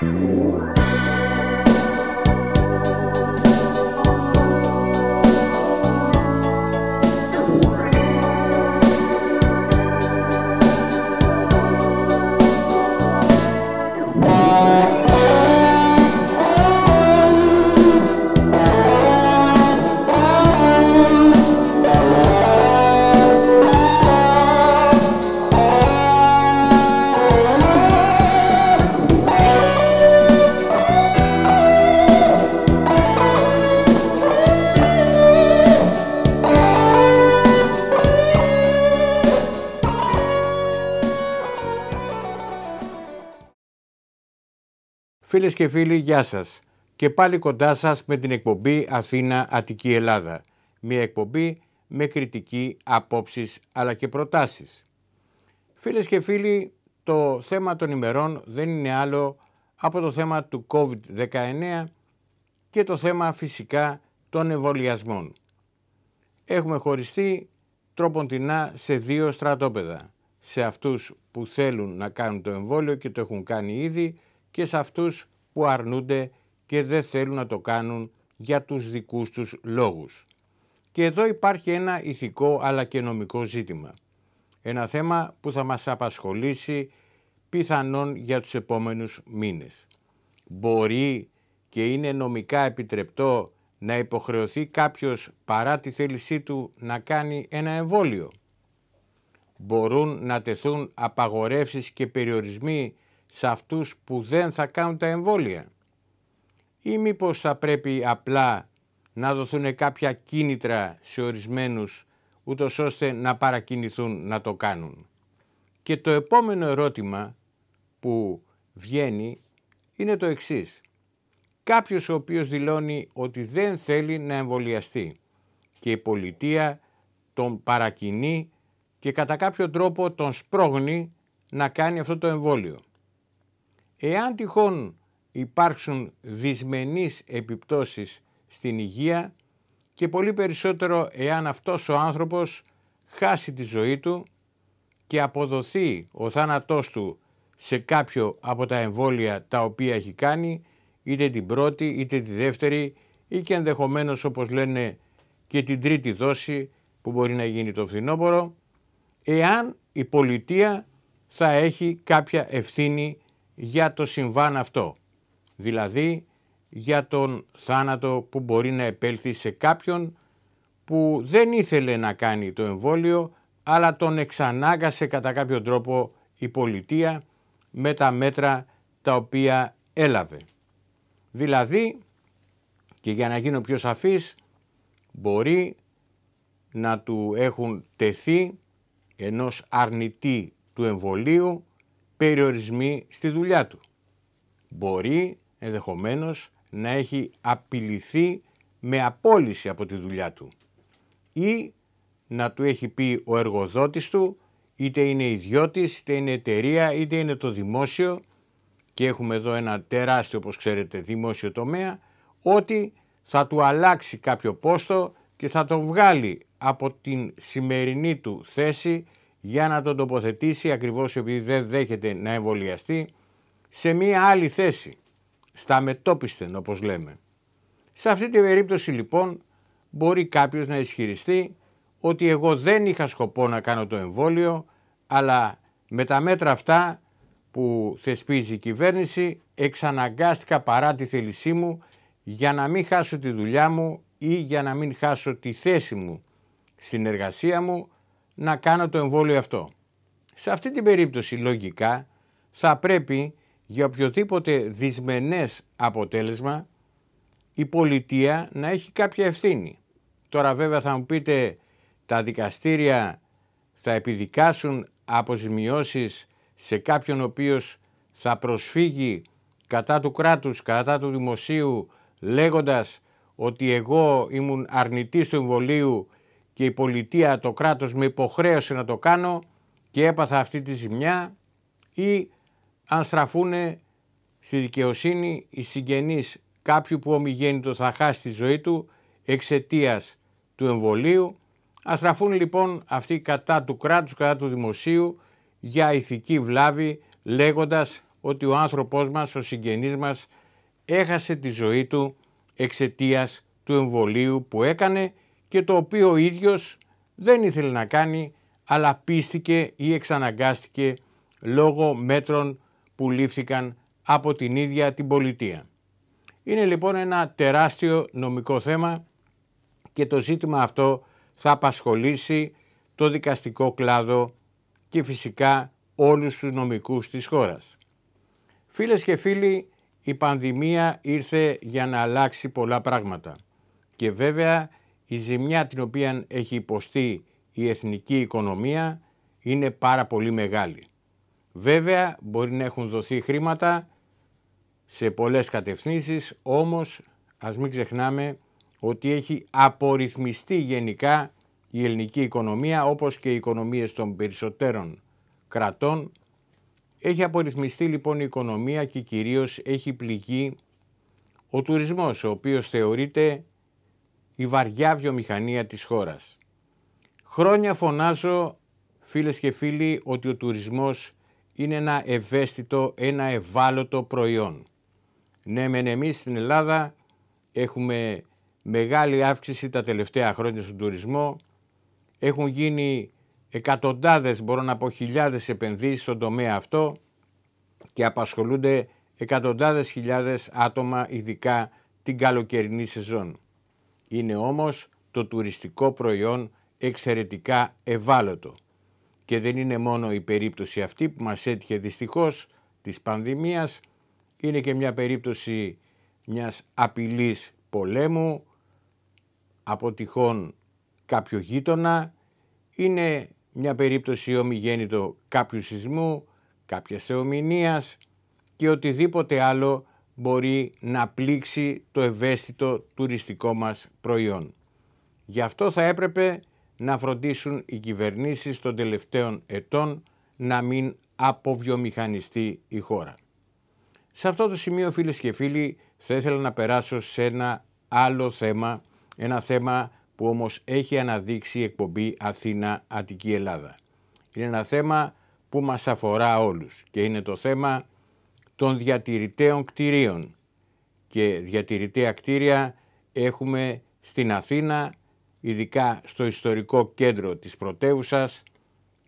Ooh. Φίλες και φίλοι, γεια σας. Και πάλι κοντά σας με την εκπομπή Αθήνα Αττική Ελλάδα. Μια εκπομπή με κριτική, απόψεις αλλά και προτάσεις. Φίλες και φίλοι, το θέμα των ημερών δεν είναι άλλο από το θέμα του COVID-19 και το θέμα φυσικά των εμβολιασμών. Έχουμε χωριστεί τρόποντινά σε δύο στρατόπεδα. Σε αυτούς που θέλουν να κάνουν το εμβόλιο και το έχουν κάνει ήδη και σε αυτούς που αρνούνται και δεν θέλουν να το κάνουν για τους δικούς τους λόγους. Και εδώ υπάρχει ένα ηθικό αλλά και νομικό ζήτημα. Ένα θέμα που θα μας απασχολήσει πιθανόν για τους επόμενους μήνες. Μπορεί και είναι νομικά επιτρεπτό να υποχρεωθεί κάποιος παρά τη θέλησή του να κάνει ένα εμβόλιο. Μπορούν να τεθούν απαγορεύσεις και περιορισμοί σε αυτούς που δεν θα κάνουν τα εμβόλια ή μήπως θα πρέπει απλά να δοθούν κάποια κίνητρα σε ορισμένους ούτως ώστε να παρακινηθούν να το κάνουν. Και το επόμενο ερώτημα που βγαίνει είναι το εξής. Κάποιος ο οποίος δηλώνει ότι δεν θέλει να εμβολιαστεί και η πολιτεία τον παρακινεί και κατά κάποιο τρόπο τον σπρώγνει να κάνει αυτό το εμβόλιο. Εάν τυχόν υπάρξουν δυσμενείς επιπτώσεις στην υγεία και πολύ περισσότερο εάν αυτός ο άνθρωπος χάσει τη ζωή του και αποδοθεί ο θάνατός του σε κάποιο από τα εμβόλια τα οποία έχει κάνει, είτε την πρώτη είτε τη δεύτερη ή και ενδεχομένως όπως λένε και την τρίτη δόση που μπορεί να γίνει το φθινόπωρο, εάν η πολιτεία θα έχει κάποια ευθύνη για το συμβάν αυτό. Δηλαδή για τον θάνατο που μπορεί να επέλθει σε κάποιον που δεν ήθελε να κάνει το εμβόλιο αλλά τον εξανάγκασε κατά κάποιο τρόπο η πολιτεία με τα μέτρα τα οποία έλαβε. Δηλαδή, και για να γίνω πιο σαφής, μπορεί να του έχουν τεθεί ενός αρνητή του εμβολίου περιορισμοί στη δουλειά του. Μπορεί ενδεχομένως να έχει απειληθεί με απόλυση από τη δουλειά του ή να του έχει πει ο εργοδότης του είτε είναι ιδιώτης, είτε είναι εταιρεία, είτε είναι το δημόσιο και έχουμε εδώ ένα τεράστιο όπως ξέρετε δημόσιο τομέα ότι θα του αλλάξει κάποιο πόστο και θα τον βγάλει από την σημερινή του θέση για να τον τοποθετήσει ακριβώς επειδή δεν δέχεται να εμβολιαστεί σε μία άλλη θέση, στα μετόπιστεν όπως λέμε. Σε αυτή την περίπτωση λοιπόν μπορεί κάποιος να ισχυριστεί ότι εγώ δεν είχα σκοπό να κάνω το εμβόλιο αλλά με τα μέτρα αυτά που θεσπίζει η κυβέρνηση εξαναγκάστηκα παρά τη θέλησή μου για να μην χάσω τη δουλειά μου ή για να μην χάσω τη θέση μου στην εργασία μου να κάνω το εμβόλιο αυτό. Σε αυτή την περίπτωση λογικά θα πρέπει για οποιοδήποτε δυσμενές αποτέλεσμα η πολιτεία να έχει κάποια ευθύνη. Τώρα βέβαια θα μου πείτε τα δικαστήρια θα επιδικάσουν αποζημιώσεις σε κάποιον ο οποίος θα προσφύγει κατά του κράτους, κατά του δημοσίου λέγοντας ότι εγώ ήμουν αρνητής του εμβολίου και η πολιτεία, το κράτος με υποχρέωσε να το κάνω και έπαθα αυτή τη ζημιά ή αν στραφούν στη δικαιοσύνη οι συγγενείς κάποιου που ομιγέννητο θα χάσει τη ζωή του εξαιτίας του εμβολίου. Ας στραφούν λοιπόν αυτοί κατά του κράτους, κατά του δημοσίου για ηθική βλάβη λέγοντας ότι ο άνθρωπός μας, ο συγγενής μας έχασε τη ζωή του εξαιτίας του εμβολίου που έκανε και το οποίο ο ίδιος δεν ήθελε να κάνει αλλά πίστηκε ή εξαναγκάστηκε λόγω μέτρων που λήφθηκαν από την ίδια την πολιτεία. Είναι λοιπόν ένα τεράστιο νομικό θέμα και το ζήτημα αυτό θα απασχολήσει το δικαστικό κλάδο και φυσικά όλους τους νομικούς της χώρας. Φίλες και φίλοι, η πανδημία ήρθε για να αλλάξει πολλά πράγματα και βέβαια η ζημιά την οποία έχει υποστεί η εθνική οικονομία είναι πάρα πολύ μεγάλη. Βέβαια μπορεί να έχουν δοθεί χρήματα σε πολλές κατευθύνσεις, όμως ας μην ξεχνάμε ότι έχει απορριθμιστεί γενικά η ελληνική οικονομία όπως και οι οικονομίες των περισσότερων κρατών. Έχει απορριθμιστεί λοιπόν η οικονομία και κυρίως έχει πληγεί ο τουρισμός ο οποίος θεωρείται η βαριά βιομηχανία της χώρας. Χρόνια φωνάζω, φίλες και φίλοι, ότι ο τουρισμός είναι ένα ευαίσθητο, ένα ευάλωτο προϊόν. Ναι, μεν εμείς στην Ελλάδα έχουμε μεγάλη αύξηση τα τελευταία χρόνια στον τουρισμό. Έχουν γίνει εκατοντάδες, μπορώ να πω χιλιάδες επενδύσεις στον τομέα αυτό και απασχολούνται εκατοντάδες χιλιάδες άτομα, ειδικά την καλοκαιρινή σεζόν. Είναι όμως το τουριστικό προϊόν εξαιρετικά ευάλωτο. Και δεν είναι μόνο η περίπτωση αυτή που μας έτυχε δυστυχώς της πανδημίας, είναι και μια περίπτωση μιας απειλής πολέμου αποτυχών τυχόν κάποιο γείτονα, είναι μια περίπτωση ομιγέννητο κάποιου σεισμού, κάποιας θεομηνίας και οτιδήποτε άλλο μπορεί να πλήξει το ευαίσθητο τουριστικό μας προϊόν. Γι' αυτό θα έπρεπε να φροντίσουν οι κυβερνήσεις των τελευταίων ετών να μην αποβιομηχανιστεί η χώρα. Σε αυτό το σημείο φίλες και φίλοι θα ήθελα να περάσω σε ένα άλλο θέμα, ένα θέμα που όμως έχει αναδείξει η εκπομπή Αθήνα Αττική Ελλάδα. Είναι ένα θέμα που μας αφορά όλους και είναι το θέμα των διατηρητέων κτηρίων. Και διατηρηταία κτίρια έχουμε στην Αθήνα, ειδικά στο ιστορικό κέντρο της πρωτεύουσα,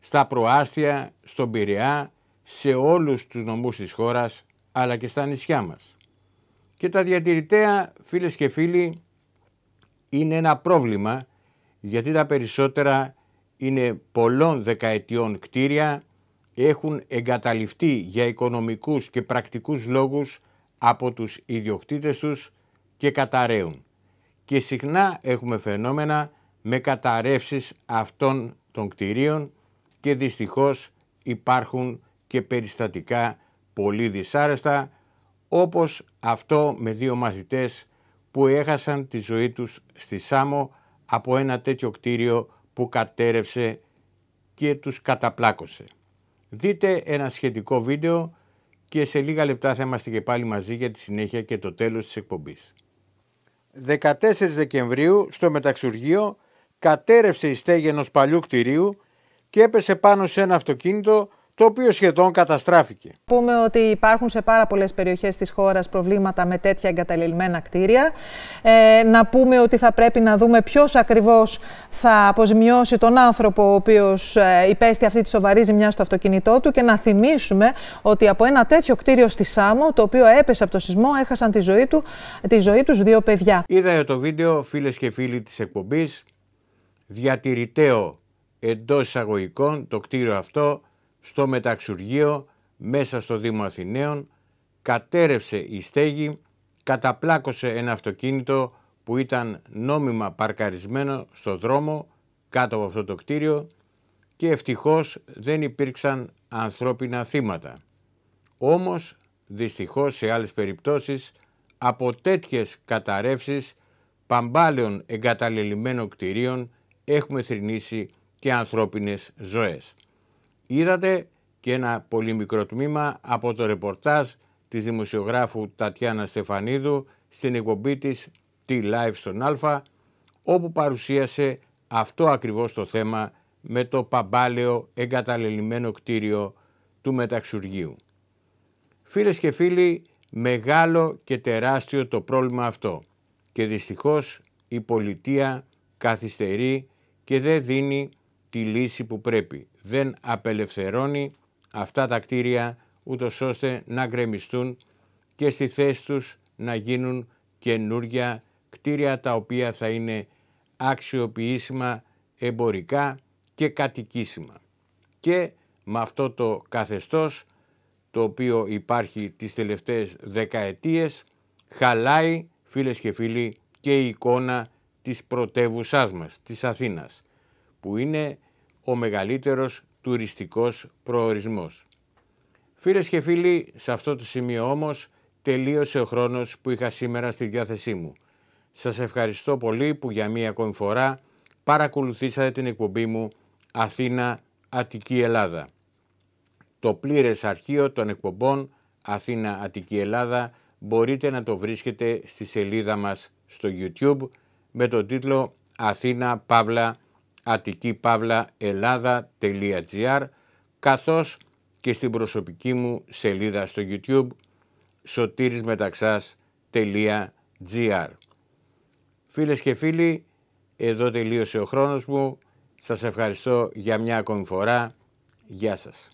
στα προάστια, στον Πειραιά, σε όλους τους νομούς της χώρας, αλλά και στα νησιά μας. Και τα διατηρηταία, φίλες και φίλοι, είναι ένα πρόβλημα, γιατί τα περισσότερα είναι πολλών δεκαετιών κτίρια, έχουν εγκαταλειφθεί για οικονομικούς και πρακτικούς λόγους από τους ιδιοκτήτες τους και καταραίουν. Και συχνά έχουμε φαινόμενα με καταρρεύσεις αυτών των κτηρίων και δυστυχώς υπάρχουν και περιστατικά πολύ δυσάρεστα όπως αυτό με δύο μαθητές που έχασαν τη ζωή τους στη Σάμο από ένα τέτοιο κτίριο που κατέρευσε και τους καταπλάκωσε. Δείτε ένα σχετικό βίντεο και σε λίγα λεπτά θα είμαστε και πάλι μαζί για τη συνέχεια και το τέλος της εκπομπής. 14 Δεκεμβρίου στο μεταξουργείο κατέρευσε η στέγη ενός παλιού κτηρίου και έπεσε πάνω σε ένα αυτοκίνητο το οποίο σχεδόν καταστράφηκε. Πούμε ότι υπάρχουν σε πάρα πολλές περιοχές της χώρας προβλήματα με τέτοια εγκαταλελειμμένα κτίρια. Ε, να πούμε ότι θα πρέπει να δούμε ποιος ακριβώς θα αποζημιώσει τον άνθρωπο ο οποίος ε, υπέστη αυτή τη σοβαρή ζημιά στο αυτοκίνητό του και να θυμίσουμε ότι από ένα τέτοιο κτίριο στη Σάμο, το οποίο έπεσε από το σεισμό, έχασαν τη ζωή, του, τη ζωή τους δύο παιδιά. Είδατε το βίντεο, φίλες και φίλοι της εκπομπής, διατηρηταίο εντός εισαγωγικών το κτίριο αυτό στο μεταξουργείο μέσα στο Δήμο Αθηναίων, κατέρευσε η στέγη, καταπλάκωσε ένα αυτοκίνητο που ήταν νόμιμα παρκαρισμένο στο δρόμο κάτω από αυτό το κτίριο και ευτυχώς δεν υπήρξαν ανθρώπινα θύματα. Όμως, δυστυχώς σε άλλες περιπτώσεις, από τέτοιες καταρρεύσεις παμπάλαιων εγκαταλελειμμένων κτιρίων έχουμε θρηνήσει και ανθρώπινες ζωές. Είδατε και ένα πολύ μικρό τμήμα από το ρεπορτάζ της δημοσιογράφου Τατιάνα Στεφανίδου στην εκπομπή της T-Live στον ΑΛΦΑ, όπου παρουσίασε αυτό ακριβώς το θέμα με το παμπάλαιο εγκαταλελειμμένο κτίριο του μεταξουργίου. Φίλες και φίλοι, μεγάλο και τεράστιο το πρόβλημα αυτό και δυστυχώς η πολιτεία καθυστερεί και δεν δίνει τη λύση που πρέπει δεν απελευθερώνει αυτά τα κτίρια ούτως ώστε να γκρεμιστούν και στη θέση τους να γίνουν καινούργια κτίρια τα οποία θα είναι αξιοποιήσιμα εμπορικά και κατοικήσιμα. Και με αυτό το καθεστώς το οποίο υπάρχει τις τελευταίες δεκαετίες χαλάει φίλες και φίλοι και η εικόνα της πρωτεύουσάς μας, της Αθήνας που είναι ο μεγαλύτερος τουριστικός προορισμός. Φίλες και φίλοι, σε αυτό το σημείο όμως τελείωσε ο χρόνος που είχα σήμερα στη διάθεσή μου. Σας ευχαριστώ πολύ που για μία ακόμη φορά παρακολουθήσατε την εκπομπή μου Αθήνα Αττική Ελλάδα. Το πλήρες αρχείο των εκπομπών Αθήνα Αττική Ελλάδα μπορείτε να το βρίσκετε στη σελίδα μας στο YouTube με τον τίτλο Αθήνα Παύλα Αττική καθώς και στην προσωπική μου σελίδα στο YouTube www.sotirismetaxas.gr Φίλες και φίλοι, εδώ τελείωσε ο χρόνος μου. Σας ευχαριστώ για μια ακόμη φορά. Γεια σας.